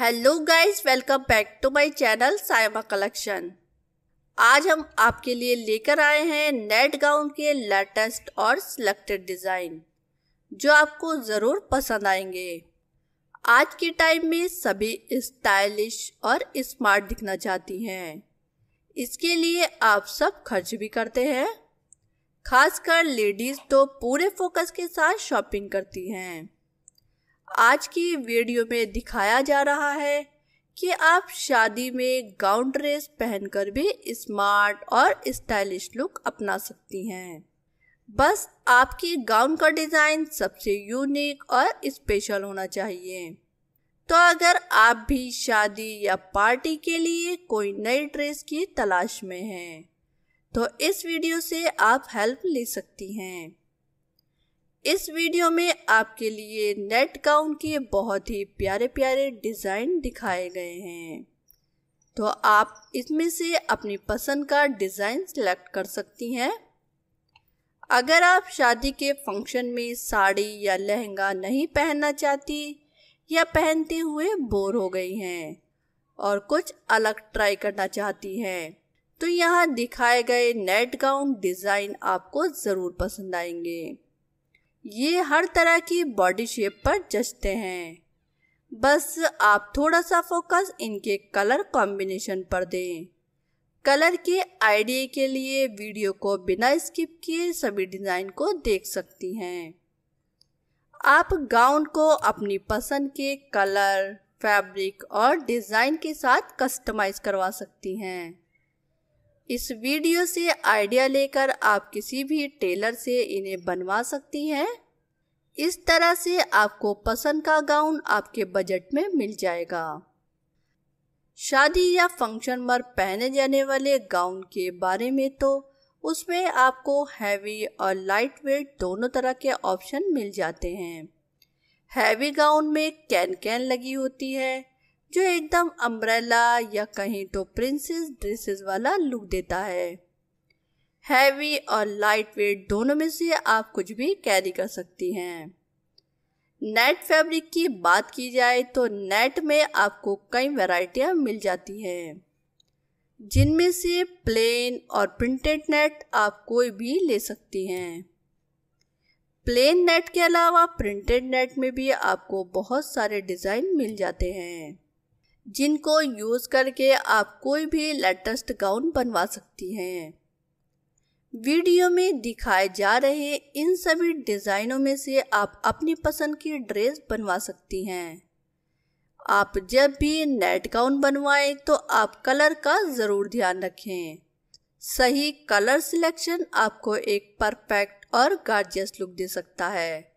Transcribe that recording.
hello guys welcome back to my channel Saima collection आज हम आपके लिए लेकर आए हैं नेट गाउन के लेटेस्ट और सिलेक्टेड डिज़ाइन जो आपको ज़रूर पसंद आएंगे आज के टाइम में सभी स्टाइलिश और स्मार्ट दिखना चाहती हैं इसके लिए आप सब खर्च भी करते हैं खासकर लेडीज़ तो पूरे फोकस के साथ शॉपिंग करती हैं आज की वीडियो में दिखाया जा रहा है कि आप शादी में गाउन ड्रेस पहनकर भी स्मार्ट और स्टाइलिश लुक अपना सकती हैं बस आपकी गाउन का डिज़ाइन सबसे यूनिक और स्पेशल होना चाहिए तो अगर आप भी शादी या पार्टी के लिए कोई नई ड्रेस की तलाश में हैं तो इस वीडियो से आप हेल्प ले सकती हैं इस वीडियो में आपके लिए नेट गाउन के बहुत ही प्यारे प्यारे डिज़ाइन दिखाए गए हैं तो आप इसमें से अपनी पसंद का डिज़ाइन सेलेक्ट कर सकती हैं अगर आप शादी के फंक्शन में साड़ी या लहंगा नहीं पहनना चाहती या पहनते हुए बोर हो गई हैं और कुछ अलग ट्राई करना चाहती हैं तो यहाँ दिखाए गए नेट गाउन डिज़ाइन आपको ज़रूर पसंद आएंगे ये हर तरह की बॉडी शेप पर जचते हैं बस आप थोड़ा सा फोकस इनके कलर कॉम्बिनेशन पर दें कलर के आइडिए के लिए वीडियो को बिना स्किप किए सभी डिज़ाइन को देख सकती हैं आप गाउन को अपनी पसंद के कलर फैब्रिक और डिज़ाइन के साथ कस्टमाइज करवा सकती हैं इस वीडियो से आइडिया लेकर आप किसी भी टेलर से इन्हें बनवा सकती हैं इस तरह से आपको पसंद का गाउन आपके बजट में मिल जाएगा शादी या फंक्शन पर पहने जाने वाले गाउन के बारे में तो उसमें आपको हैवी और लाइट वेट दोनों तरह के ऑप्शन मिल जाते हैं हैवी गाउन में कैन कैन लगी होती है जो एकदम अम्ब्रेला या कहीं तो प्रिंसेस ड्रेसेस वाला लुक देता है हैवी और लाइट वेट दोनों में से आप कुछ भी कैरी कर सकती हैं नेट फैब्रिक की बात की जाए तो नेट में आपको कई वैरायटियाँ मिल जाती हैं जिनमें से प्लेन और प्रिंटेड नेट आप कोई भी ले सकती हैं प्लेन नेट के अलावा प्रिंटेड नेट में भी आपको बहुत सारे डिज़ाइन मिल जाते हैं जिनको यूज करके आप कोई भी लेटेस्ट गाउन बनवा सकती हैं वीडियो में दिखाए जा रहे इन सभी डिज़ाइनों में से आप अपनी पसंद की ड्रेस बनवा सकती हैं आप जब भी नेट गाउन बनवाएं तो आप कलर का ज़रूर ध्यान रखें सही कलर सिलेक्शन आपको एक परफेक्ट और गार्जियस लुक दे सकता है